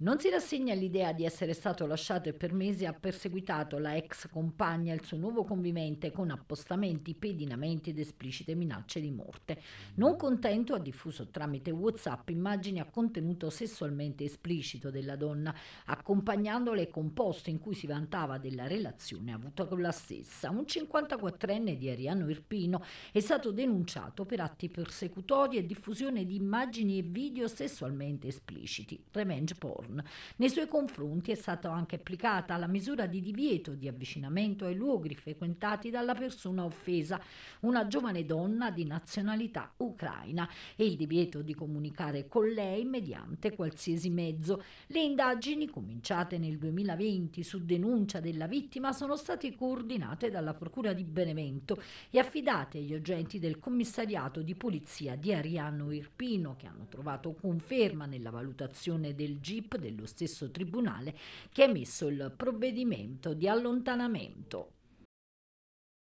Non si rassegna all'idea di essere stato lasciato e per mesi ha perseguitato la ex compagna e il suo nuovo convivente con appostamenti, pedinamenti ed esplicite minacce di morte. Non contento ha diffuso tramite Whatsapp immagini a contenuto sessualmente esplicito della donna, accompagnandole con post in cui si vantava della relazione avuta con la stessa. Un 54enne di Ariano Irpino è stato denunciato per atti persecutori e diffusione di immagini e video sessualmente espliciti. Revenge porn. Melbourne. Nei suoi confronti è stata anche applicata la misura di divieto di avvicinamento ai luoghi frequentati dalla persona offesa, una giovane donna di nazionalità ucraina, e il divieto di comunicare con lei mediante qualsiasi mezzo. Le indagini, cominciate nel 2020 su denuncia della vittima, sono state coordinate dalla Procura di Benevento e affidate agli agenti del commissariato di polizia di Ariano Irpino, che hanno trovato conferma nella valutazione del GIP dello stesso tribunale che ha emesso il provvedimento di allontanamento.